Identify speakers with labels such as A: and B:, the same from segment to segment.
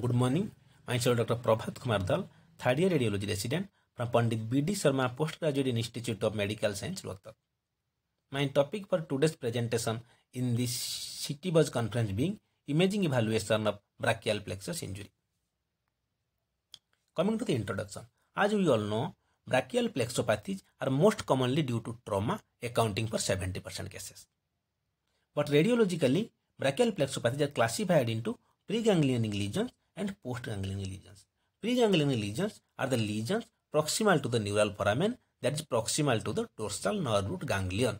A: Good morning my चल doctor Prabhat Kumar Dal third year radiology resident from Pandit D Sharma post graduate institute of medical science Rohtak my topic for today's presentation in this city buzz conference being imaging evaluation of brachial plexus injury coming to the introduction as we all know brachial plexopathies are most commonly due to trauma accounting for 70% cases but radiologically brachial plexopathies are classified into preganglionic and postganglionic lesions. Preganglionic lesions are the lesions proximal to the neural foramen that is proximal to the dorsal nerve root ganglion.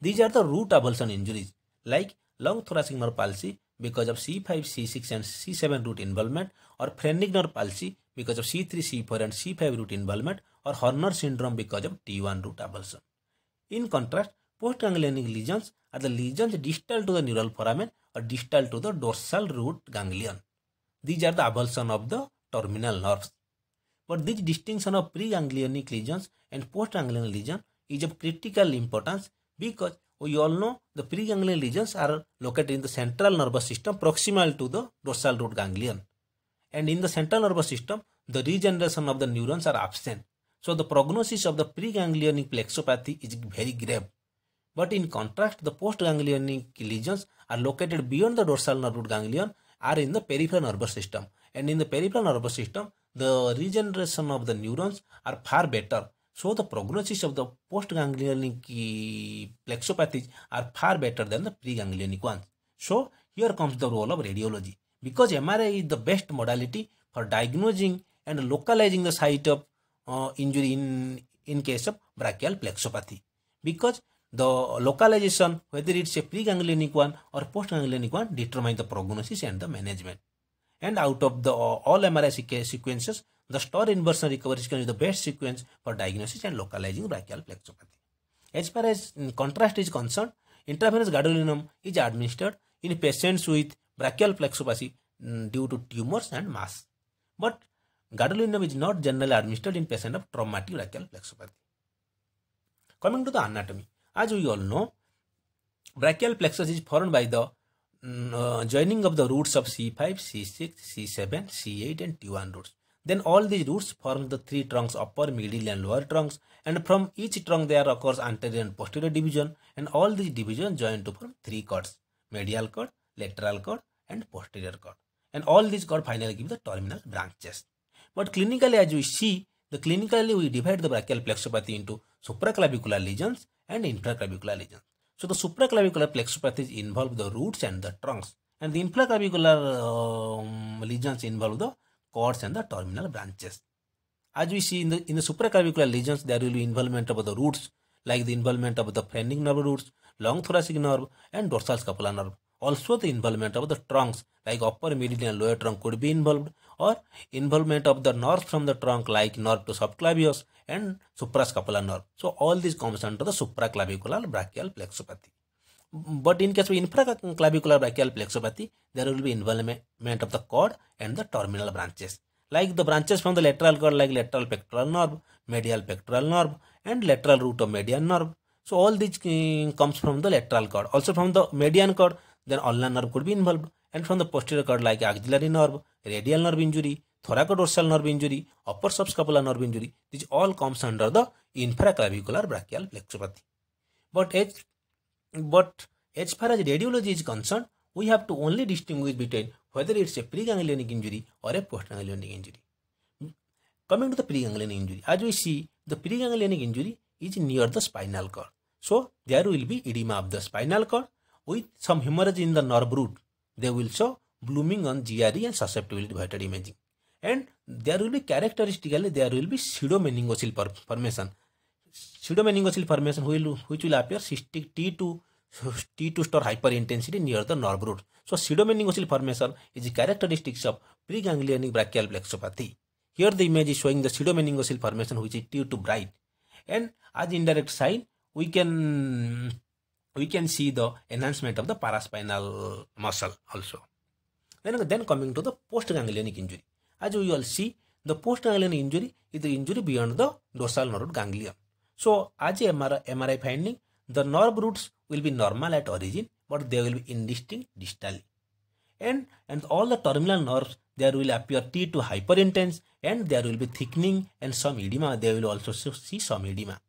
A: These are the root avulsion injuries like long thoracic nerve palsy because of C5, C6 and C7 root involvement or phrenic nerve palsy because of C3, C4 and C5 root involvement or Horner syndrome because of T1 root avulsion. In contrast, postganglionic lesions are the lesions distal to the neural foramen or distal to the dorsal root ganglion. These are the avulsion of the terminal nerves. But this distinction of preganglionic lesions and postganglionic lesion is of critical importance because we all know the preganglionic lesions are located in the central nervous system proximal to the dorsal root ganglion. And in the central nervous system, the regeneration of the neurons are absent. So the prognosis of the preganglionic plexopathy is very grave. But in contrast, the postganglionic lesions are located beyond the dorsal nerve root ganglion are in the peripheral nervous system and in the peripheral nervous system the regeneration of the neurons are far better so the prognosis of the postganglionic eh, plexopathies are far better than the preganglionic ones so here comes the role of radiology because mri is the best modality for diagnosing and localizing the site of uh, injury in in case of brachial plexopathy because the localization, whether it's a preganglionic one or postganglionic one, determine the prognosis and the management. And out of the all MRI sequences, the store inversion recovery sequence is the best sequence for diagnosis and localizing brachial plexopathy. As far as contrast is concerned, intravenous gadolinium is administered in patients with brachial plexopathy mm, due to tumors and mass. But gadolinium is not generally administered in patients of traumatic brachial plexopathy. Coming to the anatomy, as we all know, brachial plexus is formed by the mm, uh, joining of the roots of C5, C6, C7, C8 and T1 roots. Then all these roots form the three trunks upper, middle and lower trunks and from each trunk there occurs anterior and posterior division and all these divisions join to form three cords, medial cord, lateral cord and posterior cord. And all these cord finally give the terminal branches. But clinically as we see the clinically we divide the brachial plexopathy into supraclavicular lesions and infraclavicular lesions. So the supraclavicular plexopathies involve the roots and the trunks and the infraclavicular um, lesions involve the cords and the terminal branches. As we see in the, in the supraclavicular lesions, there will be involvement of the roots like the involvement of the phrenic nerve roots, long thoracic nerve and dorsal scapular nerve. Also the involvement of the trunks like upper, medial and lower trunk could be involved or involvement of the nerves from the trunk like nerve to subclavius and suprascapular nerve. So all these comes under the supraclavicular brachial plexopathy. But in case of infraclavicular brachial plexopathy, there will be involvement of the cord and the terminal branches. Like the branches from the lateral cord like lateral pectoral nerve, medial pectoral nerve and lateral root of median nerve. So all these comes from the lateral cord. Also from the median cord, then ulnar nerve could be involved. and from the posterior cord like axillary nerve, radial nerve injury, thoracodorsal nerve injury, upper subscapular nerve injury. This all comes under the infraclavicular brachial plexopathy. But as, but as far as radiology is concerned, we have to only distinguish between whether it's a preganglionic injury or a postganglionic injury. Coming to the preganglionic injury, as we see, the preganglionic injury is near the spinal cord. So, there will be edema of the spinal cord with some hemorrhage in the nerve root they will show blooming on GRE and susceptibility vital imaging. And there will be characteristically there will be pseudomeningocele formation. Pseudomeningocele formation will, which will appear cystic T2 T2 star hyperintensity near the nerve root. So pseudomeningocele formation is characteristics of preganglionic brachial plexopathy. Here the image is showing the pseudomeningocele formation which is T2 bright. And as indirect sign we can we can see the enhancement of the paraspinal muscle also. Then, then coming to the postganglionic injury. As you all see, the postganglionic injury is the injury beyond the dorsal nerve ganglion. So, as a MRI, MRI finding, the nerve roots will be normal at origin, but they will be indistinct distally. And, and all the terminal nerves, there will appear T to hyperintense and there will be thickening and some edema. They will also see some edema.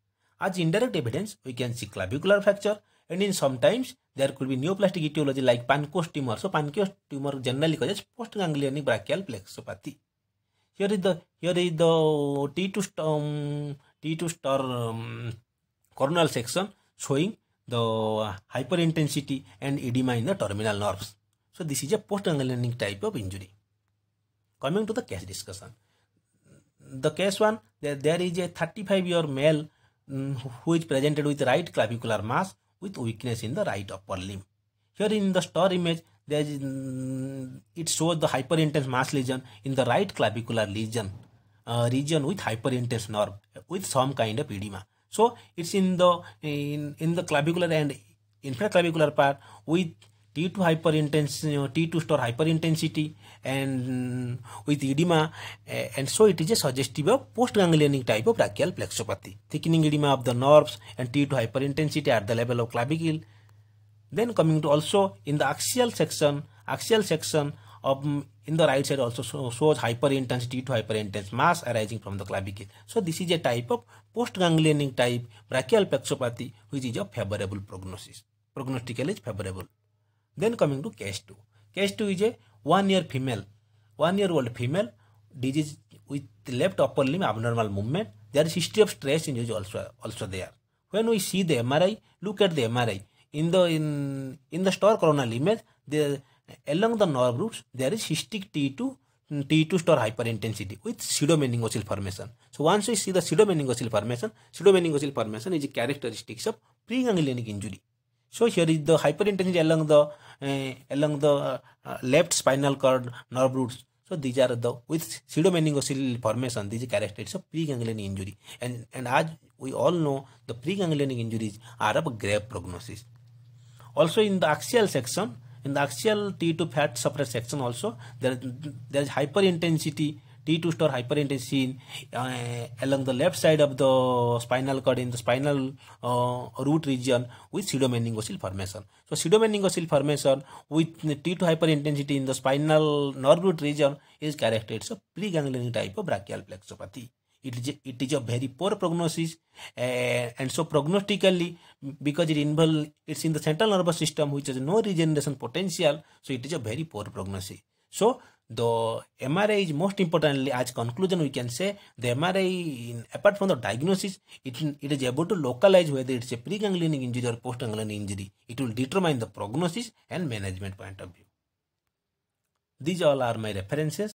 A: As indirect evidence, we can see clavicular fracture and in sometimes there could be neoplastic etiology like pancreas tumor. So pancreas tumor generally causes postganglionic brachial plexopathy. Here is the here is the T2 um, T2 star um, coronal section showing the hyperintensity and edema in the terminal nerves. So this is a postganglionic type of injury. Coming to the case discussion. The case one, there, there is a 35 year male um, who is presented with right clavicular mass with weakness in the right upper limb. Here in the star image, there is, it shows the hyperintense mass lesion in the right clavicular lesion, uh, region with hyperintense nerve with some kind of edema. So it's in the in, in the clavicular and infraclavicular part with T2 hyperintensity, uh, T2 store hyperintensity and mm, with edema uh, and so it is a suggestive of postganglionic type of brachial plexopathy. Thickening edema of the nerves and T2 hyperintensity at the level of clavicle. Then coming to also in the axial section, axial section of mm, in the right side also shows hyperintensity to hyperintense mass arising from the clavicle. So this is a type of postganglionic type brachial plexopathy which is of favorable prognosis. Prognostically favorable. Then coming to case 2. Case 2 is a 1 year female, 1 year old female, disease with left upper limb abnormal movement. There is history of stress injury also, also there. When we see the MRI, look at the MRI. In the in in the star coronal image, along the nerve roots, there is cystic T2 T2 star hyperintensity with pseudomeningocele formation. So once we see the pseudomeningocele formation, pseudomeningocele formation is a characteristics of preganglionic injury. So here is the hyperintensity along the Eh, along the uh, uh, left spinal cord nerve roots. So these are the with pseudomeningocele formation. These characteristics of preganglionic injury, and and as we all know, the preganglionic injuries are of grave prognosis. Also in the axial section, in the axial T2 fat suppressed section also there, there is hyperintensity T2 star hyperintestine uh, along the left side of the spinal cord in the spinal uh, root region with pseudomeningocele formation. So pseudomeningocele formation with T2 hyperintensity in the spinal nerve root region is characterized of preganglionic type of brachial plexopathy. It is, a, it is a very poor prognosis uh, and so prognostically because it involves it's in the central nervous system which has no regeneration potential so it is a very poor prognosis so the MRI is most importantly as conclusion we can say the MRI in, apart from the diagnosis it, it is able to localize whether it's a preganglion injury or postganglion injury it will determine the prognosis and management point of view these all are my references